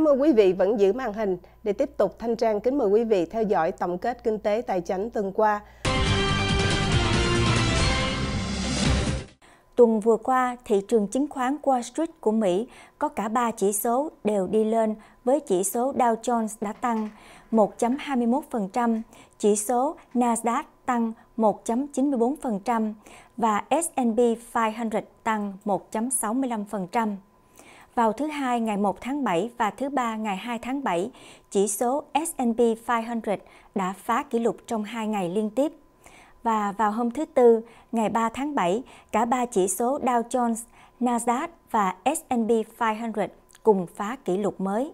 Cảm ơn quý vị vẫn giữ màn hình. Để tiếp tục, Thanh Trang kính mời quý vị theo dõi tổng kết kinh tế tài chính tuần qua. Tuần vừa qua, thị trường chứng khoán Wall Street của Mỹ có cả 3 chỉ số đều đi lên với chỉ số Dow Jones đã tăng 1.21%, chỉ số Nasdaq tăng 1.94% và S&P 500 tăng 1.65% vào thứ Hai ngày 1 tháng 7 và thứ Ba ngày 2 tháng 7, chỉ số S&P 500 đã phá kỷ lục trong hai ngày liên tiếp. Và vào hôm thứ Tư, ngày 3 tháng 7, cả ba chỉ số Dow Jones, Nasdaq và S&P 500 cùng phá kỷ lục mới.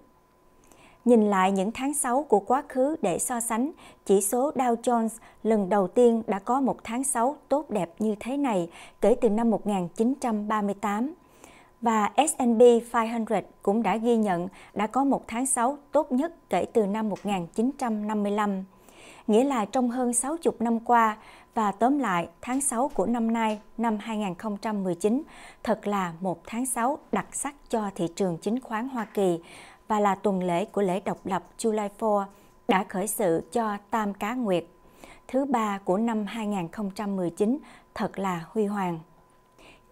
Nhìn lại những tháng 6 của quá khứ để so sánh, chỉ số Dow Jones lần đầu tiên đã có một tháng 6 tốt đẹp như thế này kể từ năm 1938 và S&P 500 cũng đã ghi nhận đã có một tháng 6 tốt nhất kể từ năm 1955. Nghĩa là trong hơn 60 năm qua và tóm lại tháng 6 của năm nay, năm 2019, thật là một tháng 6 đặc sắc cho thị trường chứng khoán Hoa Kỳ và là tuần lễ của lễ độc lập July 4 đã khởi sự cho Tam Cá Nguyệt, thứ ba của năm 2019 thật là huy hoàng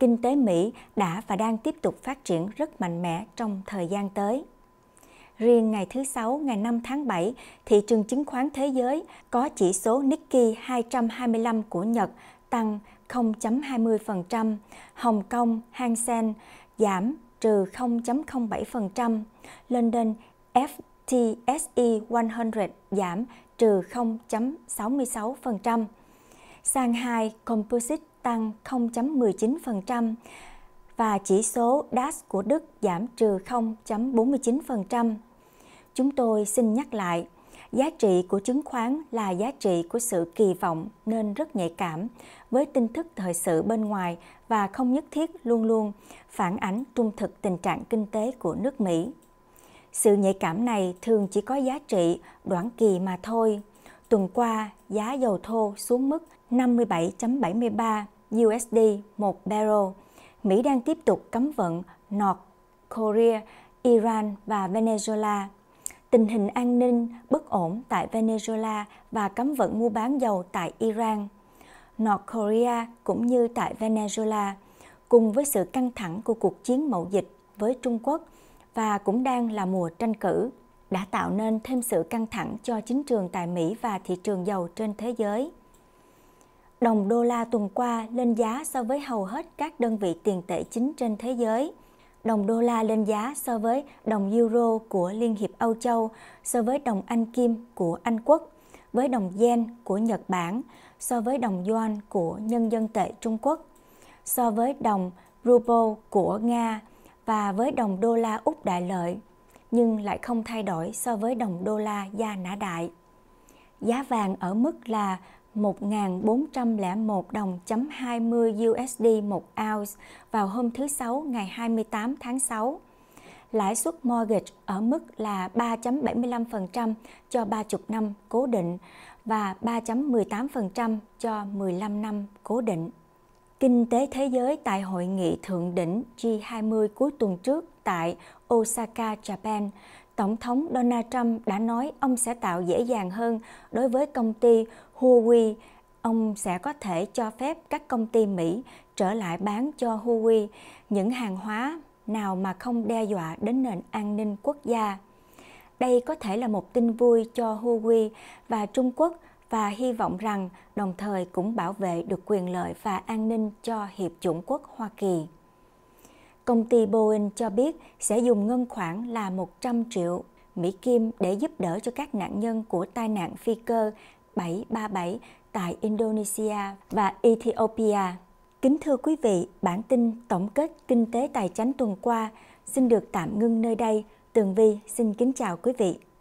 kinh tế Mỹ đã và đang tiếp tục phát triển rất mạnh mẽ trong thời gian tới. Riêng ngày thứ Sáu, ngày 5 tháng 7, thị trường chứng khoán thế giới có chỉ số Nikkei 225 của Nhật tăng 0.20%, Hồng Kông Hang Seng giảm trừ 0.07%, London FTSE 100 giảm trừ 0.66%, Shanghai Composite tăng 0.19% và chỉ số DAX của Đức giảm trừ 0.49%. Chúng tôi xin nhắc lại, giá trị của chứng khoán là giá trị của sự kỳ vọng nên rất nhạy cảm với tin tức thời sự bên ngoài và không nhất thiết luôn luôn phản ánh trung thực tình trạng kinh tế của nước Mỹ. Sự nhạy cảm này thường chỉ có giá trị đoạn kỳ mà thôi. Tuần qua, giá dầu thô xuống mức 57 USD một barrel. Mỹ đang tiếp tục cấm vận North Korea, Iran và Venezuela. Tình hình an ninh bất ổn tại Venezuela và cấm vận mua bán dầu tại Iran, North Korea cũng như tại Venezuela, cùng với sự căng thẳng của cuộc chiến mậu dịch với Trung Quốc và cũng đang là mùa tranh cử, đã tạo nên thêm sự căng thẳng cho chính trường tại Mỹ và thị trường dầu trên thế giới. Đồng đô la tuần qua lên giá so với hầu hết các đơn vị tiền tệ chính trên thế giới. Đồng đô la lên giá so với đồng euro của Liên hiệp Âu Châu, so với đồng Anh Kim của Anh Quốc, với đồng Yen của Nhật Bản, so với đồng Yuan của Nhân dân tệ Trung Quốc, so với đồng Ruble của Nga và với đồng đô la Úc đại lợi, nhưng lại không thay đổi so với đồng đô la gia nã đại giá vàng ở mức là 1.401 đồng chấm 20 USD một ounce vào hôm thứ Sáu ngày 28 tháng 6. Lãi suất mortgage ở mức là 3.75% cho 30 năm cố định và 3.18% cho 15 năm cố định. Kinh tế thế giới tại hội nghị thượng đỉnh G20 cuối tuần trước tại Osaka, Japan, Tổng thống Donald Trump đã nói ông sẽ tạo dễ dàng hơn đối với công ty Huawei, ông sẽ có thể cho phép các công ty Mỹ trở lại bán cho Huawei những hàng hóa nào mà không đe dọa đến nền an ninh quốc gia. Đây có thể là một tin vui cho Huawei và Trung Quốc và hy vọng rằng đồng thời cũng bảo vệ được quyền lợi và an ninh cho Hiệp chủng quốc Hoa Kỳ. Công ty Boeing cho biết sẽ dùng ngân khoản là 100 triệu Mỹ Kim để giúp đỡ cho các nạn nhân của tai nạn phi cơ 737 tại Indonesia và Ethiopia. Kính thưa quý vị, bản tin tổng kết kinh tế tài chính tuần qua xin được tạm ngưng nơi đây. Tường Vi xin kính chào quý vị.